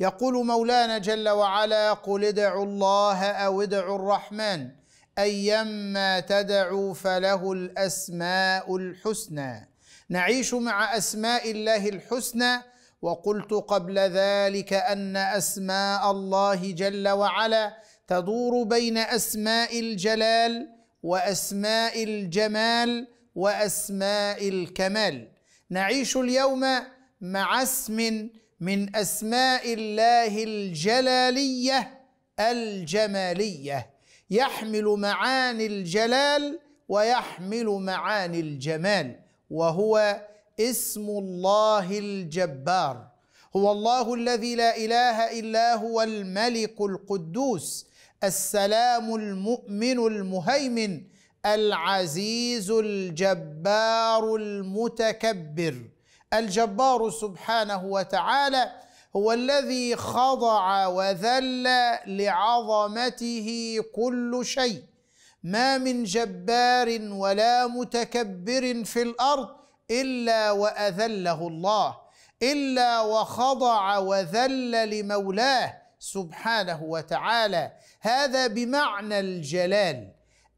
يقول مولانا جل وعلا قل ادعوا الله او ادعوا الرحمن ايما تدعوا فله الاسماء الحسنى نعيش مع اسماء الله الحسنى وقلت قبل ذلك ان اسماء الله جل وعلا تدور بين اسماء الجلال واسماء الجمال واسماء الكمال نعيش اليوم مع اسم من اسماء الله الجلاليه الجماليه يحمل معاني الجلال ويحمل معاني الجمال وهو اسم الله الجبار هو الله الذي لا اله الا هو الملك القدوس السلام المؤمن المهيمن العزيز الجبار المتكبر الجبار سبحانه وتعالى هو الذي خضع وذل لعظمته كل شيء ما من جبار ولا متكبر في الارض الا واذله الله الا وخضع وذل لمولاه سبحانه وتعالى هذا بمعنى الجلال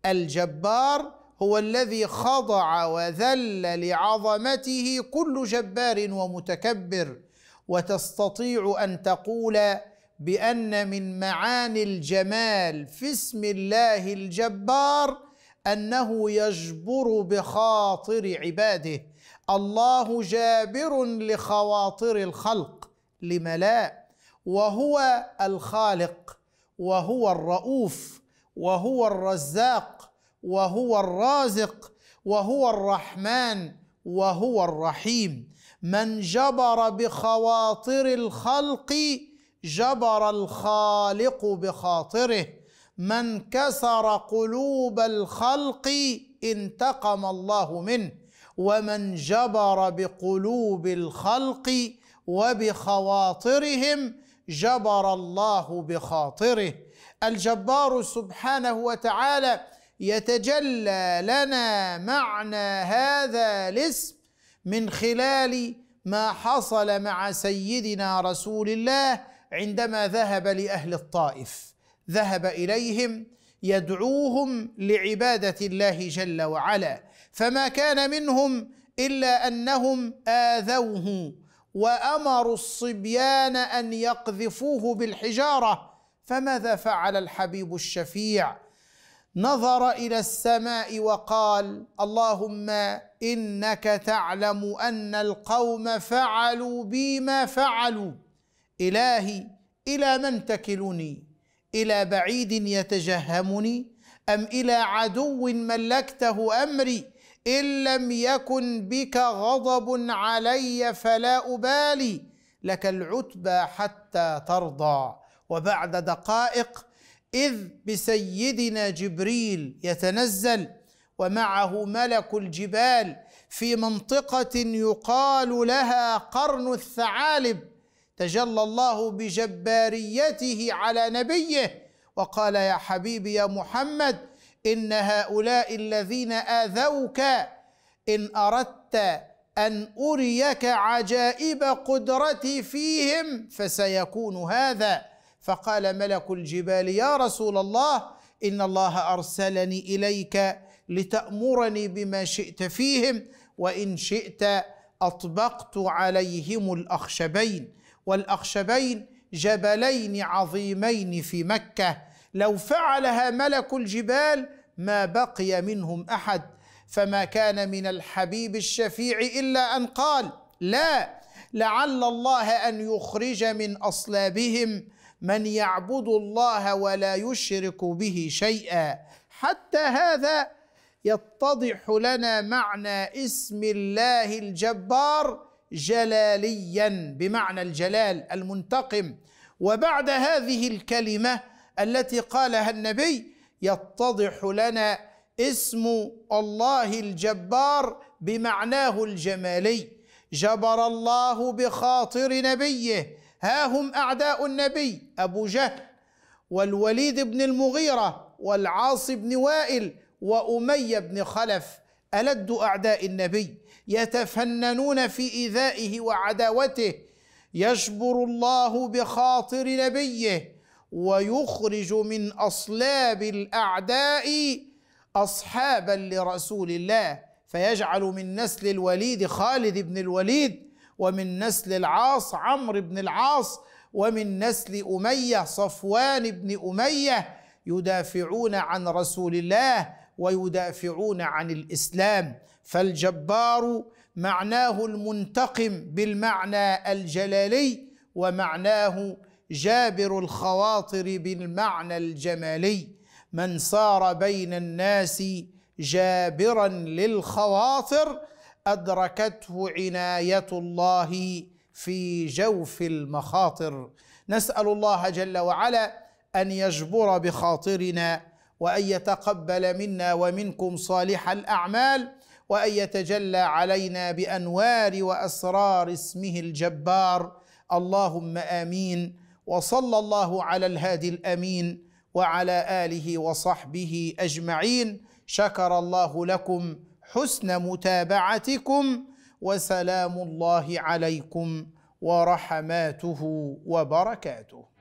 الجبار هو الذي خضع وذل لعظمته كل جبار ومتكبر وتستطيع ان تقول بان من معاني الجمال في اسم الله الجبار انه يجبر بخاطر عباده الله جابر لخواطر الخلق لم لا وهو الخالق وهو الرؤوف وهو الرزاق وهو الرازق وهو الرحمن وهو الرحيم من جبر بخواطر الخلق جبر الخالق بخاطره من كسر قلوب الخلق انتقم الله منه ومن جبر بقلوب الخلق وبخواطرهم جبر الله بخاطره الجبار سبحانه وتعالى يتجلى لنا معنى هذا الاسم من خلال ما حصل مع سيدنا رسول الله عندما ذهب لاهل الطائف ذهب اليهم يدعوهم لعباده الله جل وعلا فما كان منهم الا انهم اذوه وامروا الصبيان ان يقذفوه بالحجاره فماذا فعل الحبيب الشفيع نظر الى السماء وقال اللهم انك تعلم ان القوم فعلوا بي ما فعلوا الهي الى من تكلني الى بعيد يتجهمني ام الى عدو ملكته امري ان لم يكن بك غضب علي فلا ابالي لك العتبى حتى ترضى وبعد دقائق إذ بسيدنا جبريل يتنزل ومعه ملك الجبال في منطقة يقال لها قرن الثعالب تجلى الله بجباريته على نبيه وقال يا حبيبي يا محمد إن هؤلاء الذين آذوك إن أردت أن أريك عجائب قدرتي فيهم فسيكون هذا فقال ملك الجبال يا رسول الله ان الله ارسلني اليك لتامرني بما شئت فيهم وان شئت اطبقت عليهم الاخشبين والاخشبين جبلين عظيمين في مكه لو فعلها ملك الجبال ما بقي منهم احد فما كان من الحبيب الشفيع الا ان قال لا لعل الله ان يخرج من اصلابهم من يعبد الله ولا يشرك به شيئا حتى هذا يتضح لنا معنى اسم الله الجبار جلاليا بمعنى الجلال المنتقم وبعد هذه الكلمه التي قالها النبي يتضح لنا اسم الله الجبار بمعناه الجمالي جبر الله بخاطر نبيه ها هم أعداء النبي أبو جهل والوليد بن المغيرة والعاص بن وائل وأمية بن خلف ألد أعداء النبي يتفننون في إيذائه وعداوته يجبر الله بخاطر نبيه ويخرج من أصلاب الأعداء أصحابا لرسول الله فيجعل من نسل الوليد خالد بن الوليد ومن نسل العاص عمرو بن العاص ومن نسل أمية صفوان بن أمية يدافعون عن رسول الله ويدافعون عن الإسلام فالجبار معناه المنتقم بالمعنى الجلالي ومعناه جابر الخواطر بالمعنى الجمالي من صار بين الناس جابرا للخواطر ادركته عنايه الله في جوف المخاطر نسال الله جل وعلا ان يجبر بخاطرنا وان يتقبل منا ومنكم صالح الاعمال وان يتجلى علينا بانوار واسرار اسمه الجبار اللهم امين وصلى الله على الهادي الامين وعلى اله وصحبه اجمعين شكر الله لكم حسن متابعتكم وسلام الله عليكم ورحماته وبركاته